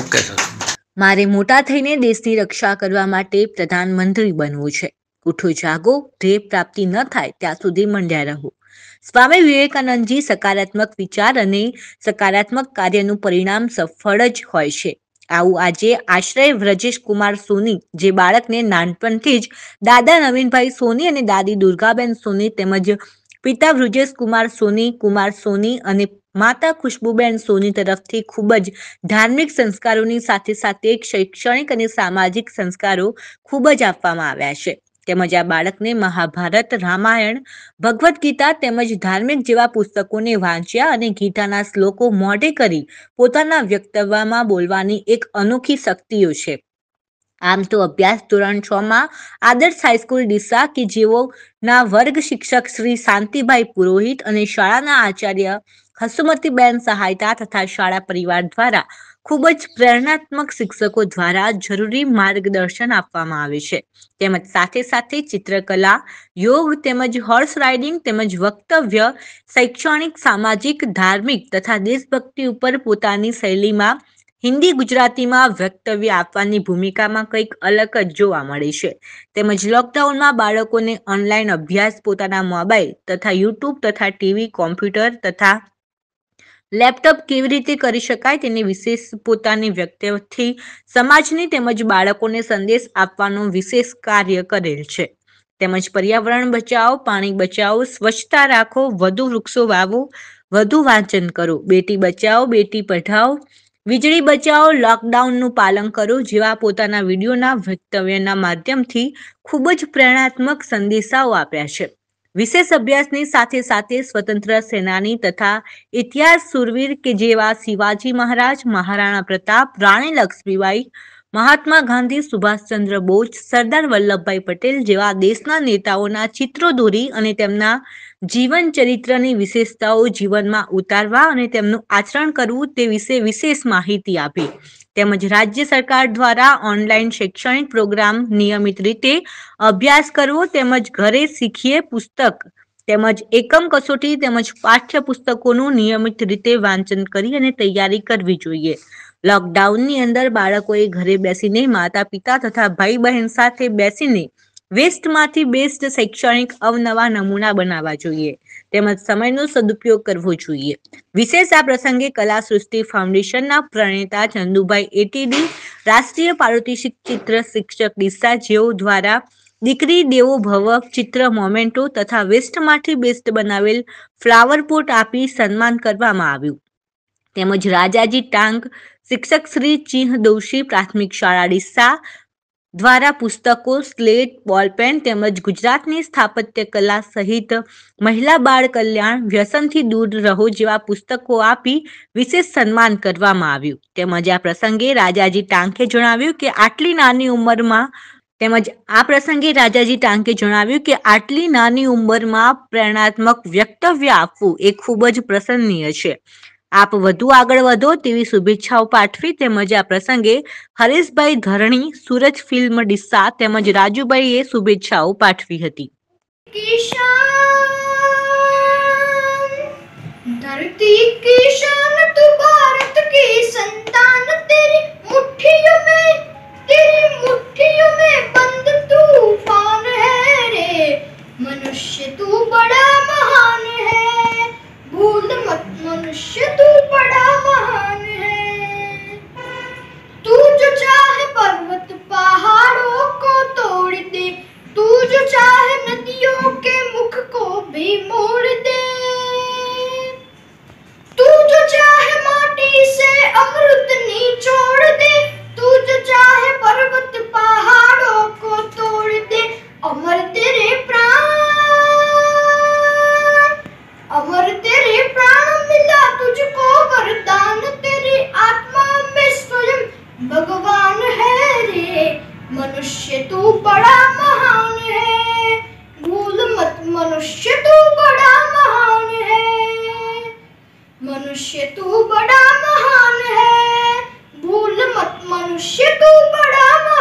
okay મારે મોટા થઈને દેશની રક્ષા કરવા માટે પ્રધાનમંત્રી બનવું છે ઉઠો જાગો ધ્યેય પ્રાપ્તિ ન થાય ત્યાં સુધી મંડ્યા રહો સ્વામી વિવેકાનંદજી સકારાત્મક વિચાર અને સકારાત્મક કાર્યનું પરિણામ સફળ જ હોય છે આવું આજે આશ્રય વ્રજેશ કુમાર સોની જે બાળકને નાનપણથી જ દાદા નવીનભાઈ સોની અને દાદી દુર્ગાબેન સોની તેમજ પિતા વૃજેશ કુમાર સોની કુમાર સોની અને માતા ખુશ્બુબેન સોની તરફથી ખૂબ જ ધાર્મિક સંસ્કારોની સાથે સાથે શૈક્ષણિક અને સામાજિક સંસ્કારો ખૂબ જ આપવામાં આવ્યા છે તેમજ આ બાળકને મહાભારત રામાયણ ભગવદ્ ગીતા તેમજ ધાર્મિક જેવા પુસ્તકોને વાંચ્યા અને ગીતાના શ્લોકો મોઢે કરી પોતાના વ્યક્તવ્યમાં બોલવાની એક અનોખી શક્તિઓ છે આમ તો અભ્યાસ ધોરણ છ માં આદર્શ હાઈસ્કૂલ ડીસા કે જેઓના વર્ગ શિક્ષક શ્રી શાંતિભાઈ પુરોહિત અને શાળાના આચાર્ય હસુમતીબેન સહાયતા તથા શાળા પરિવાર દ્વારા ખૂબ જ પ્રેરણાત્મક શિક્ષકો દ્વારા જરૂરી માર્ગદર્શન આપવામાં આવે છે તેમજ સાથે સાથે ચિત્રકલા યોગ તેમજ હોર્સ રાઇડિંગ તેમજ વક્તવ્ય શૈક્ષણિક સામાજિક ધાર્મિક તથા દેશભક્તિ ઉપર પોતાની શૈલીમાં હિન્દી ગુજરાતીમાં વક્તવ્ય આપવાની ભૂમિકામાં કંઈક અલગ જ જોવા મળે છે તેમજ લોકડાઉનમાં બાળકોને ઓનલાઈન અભ્યાસ પોતાના મોબાઈલ તથા યુટ્યુબ તથા ટીવી કોમ્પ્યુટર તથા લેપટોપ કેવી રીતે કરી શકાય તેની વિશેષ પોતાની વ્યક્તિથી સમાજની તેમજ બાળકોને સંદેશ આપવાનો વિશેષ કાર્ય કરેલ છે તેમજ પર્યાવરણ બચાવો પાણી બચાવો સ્વચ્છતા રાખો વધુ વૃક્ષો વાવો વધુ વાંચન કરો બેટી બચાવો બેટી પઢાઓ વીજળી બચાવો લોકડાઉનનું પાલન કરો જેવા પોતાના વિડીયોના વક્તવ્યના માધ્યમથી ખૂબ જ પ્રેરણાત્મક સંદેશાઓ આપ્યા છે વિશેષ અભ્યાસની સાથે સાથે સ્વતંત્ર સેનાની તથા ઇતિહાસ સુરવીર કે જેવા શિવાજી મહારાજ મહારાણા પ્રતાપ રાણી લક્ષ્મીબાઈ મહાત્મા ગાંધી સુભાષચંદ્ર બોઝ સરદાર વલ્લભભાઈ પટેલ જેવા દેશના નેતાઓના ચિત્રો દોરી અને તેમના જીવન ચરિત્રની વિશેષતાઓ જીવનમાં ઉતારવા અને તેમનું આચરણ કરવું તે વિશે વિશેષ માહિતી આપી તેમજ રાજ્ય સરકાર દ્વારા ઓનલાઈન શૈક્ષણિક પ્રોગ્રામ નિયમિત રીતે અભ્યાસ કરવો તેમજ ઘરે શીખીએ પુસ્તક તેમજ એકમ કસોટી તેમજ પાઠ્ય પુસ્તકોનું નિયમિત રીતે વાંચન કરી અને તૈયારી કરવી જોઈએ લોકડાઉનની અંદર બાળકોએ ઘરે બેસીને માતા પિતા તથા ભાઈ બહેન સાથે બેસીને વેસ્ટમાંથી બેસ્ટ શૈક્ષણિક અવનવા નમૂના બનાવવા જોઈએ તેમજ સમયનો સદુપયોગ કરવો જોઈએ વિશેષ આ પ્રસંગે કલા સૃષ્ટિ ફાઉન્ડેશનના પ્રણેતા ચંદુભાઈ એટીડી રાષ્ટ્રીય પારિતોષિક ચિત્ર શિક્ષક દિશા જેઓ દ્વારા દીકરી દેવો ભવ ચિત્ર મોમેન્ટો તથા વેસ્ટમાંથી બેસ્ટ બનાવેલ ફ્લાવર પોટ આપી સન્માન કરવામાં આવ્યું તેમજ રાજાજી ટાંગ શિક્ષક શ્રી ચિંહ દોશી પ્રાથમિક શાળા ડીસા દ્વારા પુસ્તકો સ્લેટ બોલપેન તેમજ ગુજરાતની સ્થાપત્ય કલા સહિત મહિલા બાળ કલ્યાણ વ્યસનથી દૂર રહો જેવા પુસ્તકો આપી વિશેષ સન્માન કરવામાં આવ્યું તેમજ આ પ્રસંગે રાજાજી ટાંકે જણાવ્યું કે આટલી નાની ઉંમરમાં તેમજ આ પ્રસંગે રાજાજી ટાંકે જણાવ્યું કે આટલી નાની ઉંમરમાં પ્રેરણાત્મક વ્યક્તવ્ય આપવું એ ખૂબ જ પ્રસન્નીય છે આપ વધુ આગળ વધો તેવી શુભેચ્છાઓ પાઠવી તેમજ આ પ્રસંગે હરેશભાઈ ધરણી સુરજ ફિલ્મ ડિસ્સા તેમજ રાજુભાઈએ શુભેચ્છાઓ પાઠવી હતી કિશોર मनुष्य तू बड़ा महान है तू जो चाहे पर्वत पहाड़ों को तोड़ दे तू जो चाहे नदियों के मुख को भी मोड़ मनुष्य तू बड़ा महान है भूल मत मनुष्य तू बड़ा महान है मनुष्य तू बड़ा महान है भूल मत मनुष्य तू बड़ा